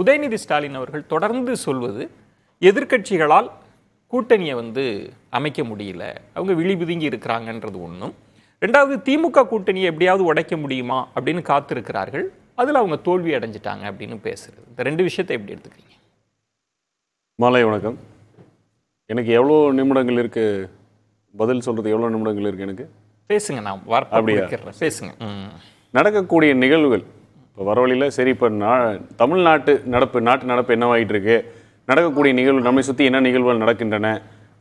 உதயநிதி ஸ்டாலின் அவர்கள் தொடர்ந்து சொல்வது எதிர்கட்சிகளால் கூட்டணியை வந்து அமைக்க முடியல அவங்க விழிபுதுங்கி இருக்கிறாங்கன்றது ஒன்றும் ரெண்டாவது திமுக கூட்டணியை எப்படியாவது உடைக்க முடியுமா அப்படின்னு காத்திருக்கிறார்கள் அதில் அவங்க தோல்வி அடைஞ்சிட்டாங்க அப்படின்னு பேசுகிறது இந்த ரெண்டு விஷயத்தை எப்படி எடுத்துக்கிறீங்க மாலை வணக்கம் எனக்கு எவ்வளோ நிமிடங்கள் இருக்குது பதில் சொல்கிறது எவ்வளோ நிமிடங்கள் இருக்குது எனக்கு பேசுங்க நான் வார்த்தை அப்படியே பேசுங்க நடக்கக்கூடிய நிகழ்வுகள் இப்போ வர வழியில் சரி இப்போ நான் தமிழ்நாட்டு நடப்பு நாட்டு நடப்பு என்னவாயிட்டு இருக்கு நடக்கக்கூடிய நிகழ்வு நம்மை சுற்றி என்ன நிகழ்வுகள் நடக்கின்றன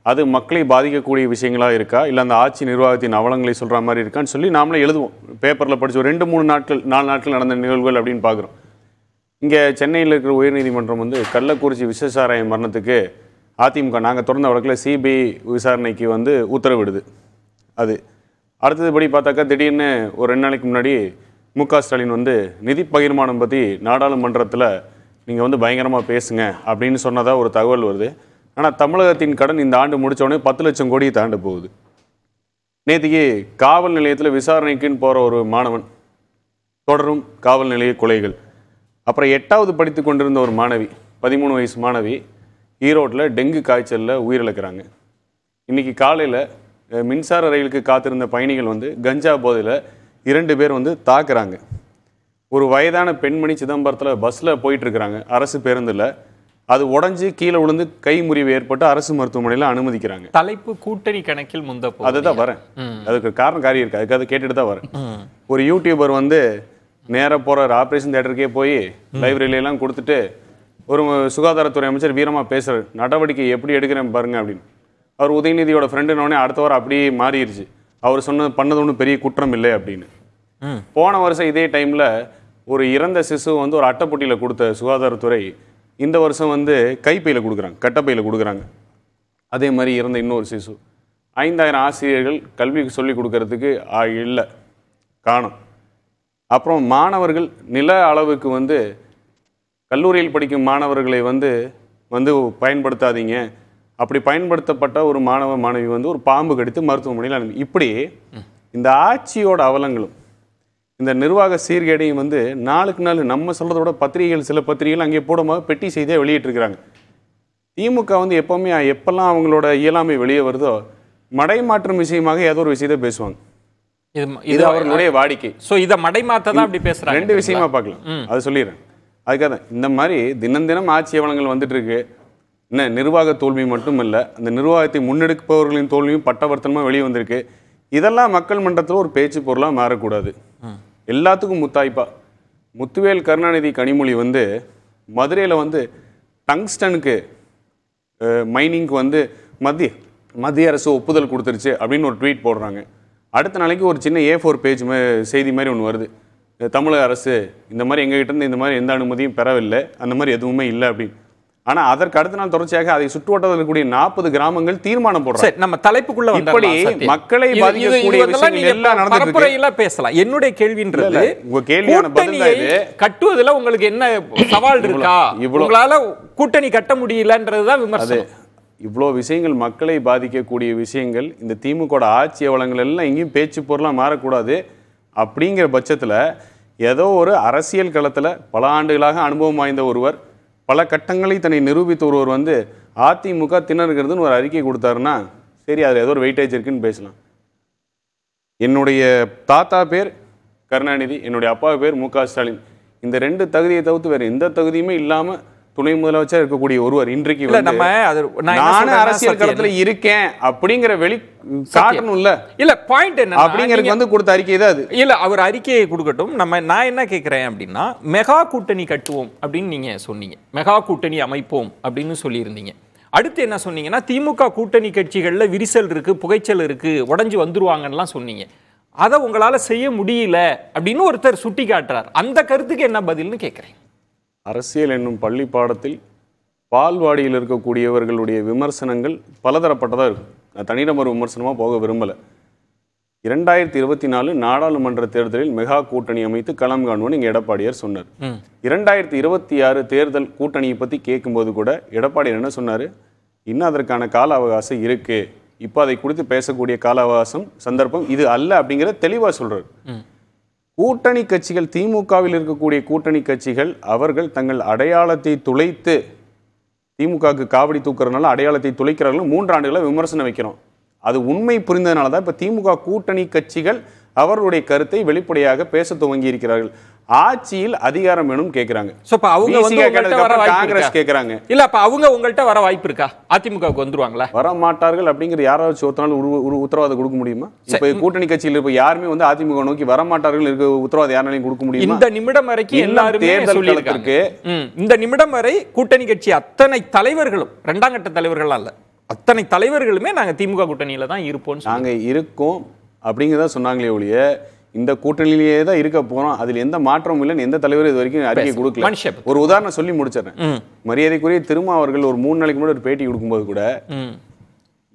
அது மக்களை பாதிக்கக்கூடிய விஷயங்களாக இருக்கா இல்லை அந்த ஆட்சி நிர்வாகத்தின் அவலங்களை சொல்கிற மாதிரி இருக்கான்னு சொல்லி நாமளே எழுதுவோம் பேப்பரில் படித்தோம் ரெண்டு மூணு நாட்கள் நாலு நாட்கள் நடந்த நிகழ்வுகள் அப்படின்னு பார்க்குறோம் இங்கே சென்னையில் இருக்கிற உயர்நீதிமன்றம் வந்து கள்ளக்குறிச்சி விசேஷாராய மரணத்துக்கு அதிமுக நாங்கள் தொடர்ந்த வழக்கில் சிபிஐ விசாரணைக்கு வந்து உத்தரவிடுது அது அடுத்ததுபடி பார்த்தாக்கா திடீர்னு ஒரு ரெண்டு நாளைக்கு முன்னாடி மு க ஸ்டாலின் வந்து நிதி பகிர்மானம் பற்றி நாடாளுமன்றத்தில் நீங்கள் வந்து பயங்கரமாக பேசுங்க அப்படின்னு சொன்னதாக ஒரு தகவல் வருது ஆனால் தமிழகத்தின் கடன் இந்த ஆண்டு முடித்தோடனே பத்து லட்சம் கோடியை தாண்டு போகுது நேற்றுக்கு காவல் நிலையத்தில் விசாரணைக்குன்னு போகிற ஒரு மாணவன் தொடரும் காவல் நிலைய கொலைகள் அப்புறம் எட்டாவது படித்து கொண்டிருந்த ஒரு மாணவி பதிமூணு வயசு மாணவி ஈரோட்டில் டெங்கு காய்ச்சலில் உயிரிழக்கிறாங்க இன்றைக்கி காலையில் மின்சார ரயிலுக்கு காத்திருந்த பயணிகள் வந்து கஞ்சா போதையில் இரண்டு பேர் வந்து தாக்குறாங்க ஒரு வயதான பெண்மணி சிதம்பரத்தில் பஸ்ஸில் போயிட்டுருக்குறாங்க அரசு பேருந்தில் அது உடஞ்சி கீழே விழுந்து கை முறிவு ஏற்பட்டு அரசு மருத்துவமனையில் அனுமதிக்கிறாங்க தலைப்பு கூட்டணி கணக்கில் முந்த அதுதான் வரேன் அதுக்கு காரணம் காரியம் இருக்குது அதுக்கு அதை கேட்டுட்டு தான் வரேன் ஒரு யூடியூபர் வந்து நேராக போகிற ஆப்ரேஷன் தேட்டருக்கே போய் லைப்ரரியிலாம் கொடுத்துட்டு ஒரு சுகாதாரத்துறை அமைச்சர் வீரமாக பேசுகிறார் நடவடிக்கை எப்படி எடுக்கிறேன் பாருங்க அப்படின்னு அவர் உதயநிதியோட ஃப்ரெண்டுனோடனே அடுத்த வாரம் அப்படியே மாறிடுச்சு அவர் சொன்ன பண்ணது ஒன்றும் பெரிய குற்றம் இல்லை அப்படின்னு போன வருஷம் இதே டைமில் ஒரு இறந்த சிசு வந்து ஒரு அட்டைப்பொட்டியில் கொடுத்த சுகாதாரத்துறை இந்த வருஷம் வந்து கைப்பையில் கொடுக்குறாங்க கட்டப்பையில் கொடுக்குறாங்க அதே மாதிரி இறந்த இன்னொரு சிசு ஐந்தாயிரம் ஆசிரியர்கள் கல்வி சொல்லிக் கொடுக்கறதுக்கு இல்லை காணும் அப்புறம் மாணவர்கள் நில அளவுக்கு வந்து கல்லூரியில் படிக்கும் மாணவர்களை வந்து வந்து பயன்படுத்தாதீங்க அப்படி பயன்படுத்தப்பட்ட ஒரு மாணவ மாணவி வந்து ஒரு பாம்பு கடித்து மருத்துவமனையில் அனுப்பி இப்படி இந்த ஆட்சியோட அவலங்களும் இந்த நிர்வாக சீர்கேடையும் வந்து நாளுக்கு நாள் நம்ம விட பத்திரிகைகள் சில பத்திரிகைகள் அங்கே போடும்போது பெட்டி செய்தியாக வெளியிட்டிருக்கிறாங்க திமுக வந்து எப்போவுமே எப்பெல்லாம் அவங்களோட இயலாமை வெளியே வருதோ மடைமாற்றம் விஷயமாக ஏதோ ஒரு விஷயத்த பேசுவாங்க இது அவர்களுடைய வாடிக்கை ஸோ இதை மடைமாற்ற தான் அப்படி பேசுகிறாங்க ரெண்டு விஷயமா பார்க்கலாம் அது சொல்லிடுறேன் அதுக்காக தான் இந்த மாதிரி தினம் தினம் ஆட்சி அவலங்கள் வந்துட்டு இருக்கு என்ன நிர்வாக தோல்வி மட்டும் இல்லை அந்த நிர்வாகத்தை முன்னெடுப்பவர்களின் தோல்வியும் பட்டவர்த்தனமாக வெளியே வந்திருக்கு இதெல்லாம் மக்கள் மன்றத்தில் ஒரு பேச்சு பொருளாக மாறக்கூடாது எல்லாத்துக்கும் முத்தாய்ப்பா முத்துவேல் கருணாநிதி கனிமொழி வந்து மதுரையில் வந்து டங்ஸ்டனுக்கு மைனிங்க்கு வந்து மத்திய மத்திய அரசு ஒப்புதல் கொடுத்துருச்சு அப்படின்னு ஒரு ட்வீட் போடுறாங்க அடுத்த நாளைக்கு ஒரு சின்ன ஏ ஃபோர் பேஜ் செய்தி மாதிரி ஒன்று வருது தமிழக அரசு இந்த மாதிரி எங்ககிட்ட இருந்து இந்த மாதிரி எந்த அனுமதியும் பெறவில்லை அந்த மாதிரி எதுவுமே இல்லை அப்படின்னு ஆனா அதற்கு அடுத்த நாள் தொடர்ச்சியாக அதை சுற்றுவட்டத்தில் கூடிய நாற்பது கிராமங்கள் தீர்மானம் போடுறாங்க நம்ம தலைப்புக்குள்ள இப்படி மக்களை பாதிக்கக்கூடிய விஷயங்கள் பேசலாம் என்னுடைய கேள்வின்றது உங்க கேள்வியான பதில் கட்டுவதில் உங்களுக்கு என்ன சவால் இருக்கா இவ்வளவு கூட்டணி கட்ட முடியலன்றதுதான் விமர்சனம் இவ்வளோ விஷயங்கள் மக்களை பாதிக்கக்கூடிய விஷயங்கள் இந்த திமுக ஆட்சி வளங்கள் எல்லாம் எங்கேயும் பேச்சு பொருளாக மாறக்கூடாது அப்படிங்கிற பட்சத்தில் ஏதோ ஒரு அரசியல் களத்தில் பல ஆண்டுகளாக அனுபவம் வாய்ந்த ஒருவர் பல கட்டங்களை தன்னை நிரூபித்த ஒருவர் வந்து அதிமுக திணறுகிறதுன்னு ஒரு அறிக்கை கொடுத்தாருன்னா சரி அதில் ஏதோ ஒரு வெயிட்டேஜ் இருக்குன்னு பேசலாம் என்னுடைய தாத்தா பேர் கருணாநிதி என்னுடைய அப்பா பேர் மு க ஸ்டாலின் இந்த ரெண்டு தகுதியை தவிர்த்து வேறு எந்த தகுதியுமே இல்லாமல் துணை முதலமைச்சர் இருக்கக்கூடிய ஒருவர் இன்றைக்கு இல்ல நம்ம அது நான் அரசியல் களத்துல இருக்கேன் அப்படிங்கிற வெளி காட்டணும்ல இல்ல இல்ல பாயிண்ட் என்ன அப்படிங்கிறது வந்து கொடுத்த அறிக்கை தான் அது இல்ல அவர் அறிக்கையை கொடுக்கட்டும் நம்ம நான் என்ன கேட்கிறேன் அப்படின்னா மெகா கூட்டணி கட்டுவோம் அப்படின்னு நீங்க சொன்னீங்க மெகா கூட்டணி அமைப்போம் அப்படின்னு சொல்லியிருந்தீங்க அடுத்து என்ன சொன்னீங்கன்னா திமுக கூட்டணி கட்சிகளில் விரிசல் இருக்கு புகைச்சல் இருக்கு உடஞ்சி வந்துருவாங்கன்னெலாம் சொன்னீங்க அதை உங்களால செய்ய முடியல அப்படின்னு ஒருத்தர் சுட்டி காட்டுறார் அந்த கருத்துக்கு என்ன பதில்னு கேட்குறேன் அரசியல் என்னும் பள்ளி பாடத்தில் பால்வாடியில் இருக்கக்கூடியவர்களுடைய விமர்சனங்கள் பலதரப்பட்டதாக இருக்கும் நான் தனிநபர் விமர்சனமாக போக விரும்பலை இரண்டாயிரத்தி இருபத்தி நாலு நாடாளுமன்ற தேர்தலில் மெகா கூட்டணி அமைத்து களம் காண்போம் இங்கே எடப்பாடியார் சொன்னார் இரண்டாயிரத்தி இருபத்தி ஆறு தேர்தல் கூட்டணியை பற்றி கேட்கும்போது கூட எடப்பாடியார் என்ன சொன்னார் இன்னும் அதற்கான கால அவகாசம் இருக்குது இப்போ அதை குறித்து பேசக்கூடிய கால அவகாசம் சந்தர்ப்பம் இது அல்ல அப்படிங்கிற தெளிவாக சொல்கிறார் கூட்டணி கட்சிகள் திமுகவில் இருக்கக்கூடிய கூட்டணி கட்சிகள் அவர்கள் தங்கள் அடையாளத்தை துளைத்து திமுகவுக்கு காவடி தூக்குறதுனால அடையாளத்தை துளைக்கிறார்கள் மூன்று ஆண்டுகளை விமர்சனம் வைக்கிறோம் அது உண்மை புரிந்ததுனால தான் இப்போ திமுக கூட்டணி கட்சிகள் அவர்களுடைய கருத்தை வெளிப்படையாக பேச துவங்கி இருக்கிறார்கள் ஆட்சியில் அதிகாரம் வேணும் கேக்குறாங்க சோ அவங்க காங்கிரஸ் கேக்குறாங்க இல்ல அப்ப அவங்க உங்கள்ட்ட வர வாய்ப்பு இருக்கா அதிமுகவுக்கு வந்துருவாங்களா வர மாட்டார்கள் அப்படிங்கிற யாராவது ஒருத்தனால ஒரு உத்தரவாதம் கொடுக்க முடியுமா இப்ப கூட்டணி கட்சியில் இருப்ப யாருமே வந்து அதிமுக நோக்கி வர மாட்டார்கள் இருக்க உத்தரவாதம் யாராலையும் கொடுக்க முடியும் இந்த நிமிடம் வரைக்கும் எல்லாருமே இருக்கு இந்த நிமிடம் வரை கூட்டணி கட்சி அத்தனை தலைவர்களும் இரண்டாம் கட்ட தலைவர்கள் அல்ல அத்தனை தலைவர்களுமே நாங்க திமுக கூட்டணியில தான் இருப்போம் நாங்க இருக்கோம் அப்படிங்கிறத சொன்னாங்களே ஒழிய இந்த கூட்டணியிலேயே தான் இருக்க போகிறோம் அதில் எந்த மாற்றமும் இல்லைன்னு எந்த தலைவரும் இது வரைக்கும் அறிக்கை கொடுக்கல ஒரு உதாரணம் சொல்லி முடிச்சிடறேன் மரியாதைக்குரிய திருமா அவர்கள் ஒரு மூணு நாளைக்கு முன்னாடி ஒரு பேட்டி கொடுக்கும்போது கூட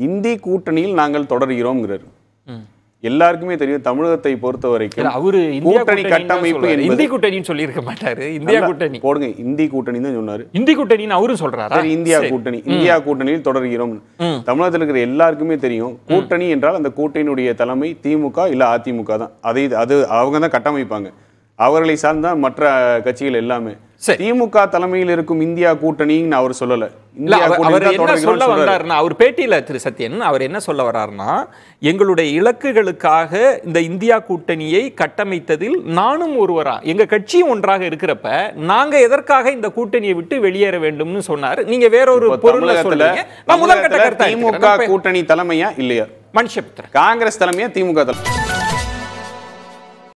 இந்தி கூட்டணியில் நாங்கள் தொடர்கிறோம்ங்கிறார் எல்லாருக்குமே தெரியும் தமிழகத்தை பொறுத்த வரைக்கும் அவரு கூட்டணி கட்டமைப்பு இந்தி கூட்டணின்னு சொல்லியிருக்க மாட்டாரு இந்தியா கூட்டணி போடுங்க இந்தி கூட்டணி தான் சொன்னாரு இந்தி கூட்டணின்னு அவரும் சொல்றாரு இந்தியா கூட்டணி இந்தியா கூட்டணியில் தொடர்கிறோம் தமிழகத்தில் இருக்கிற எல்லாருக்குமே தெரியும் கூட்டணி என்றால் அந்த கூட்டணியுடைய தலைமை திமுக இல்ல அதிமுக தான் அதை அது அவங்க தான் கட்டமைப்பாங்க அவர்களை சார்ந்த மற்ற கட்சிகள் எல்லாமே திமுக தலைமையில் இருக்கும் இந்தியா கூட்டணின்னு அவர் சொல்லல அவர் சொல்ல பேட்டியில திரு சத்யன் அவர் என்ன சொல்ல வர்றாருன்னா எங்களுடைய இலக்குகளுக்காக இந்த இந்தியா கூட்டணியை கட்டமைத்ததில் நானும் ஒருவரா எங்க கட்சியும் ஒன்றாக இருக்கிறப்ப நாங்க எதற்காக இந்த கூட்டணியை விட்டு வெளியேற வேண்டும்னு சொன்னார் நீங்க வேறொரு பொருள் சொல்லுங்க நான் திமுக கூட்டணி தலைமையா இல்லையா மனுஷபுத்திர காங்கிரஸ் தலைமையா திமுக தலைமை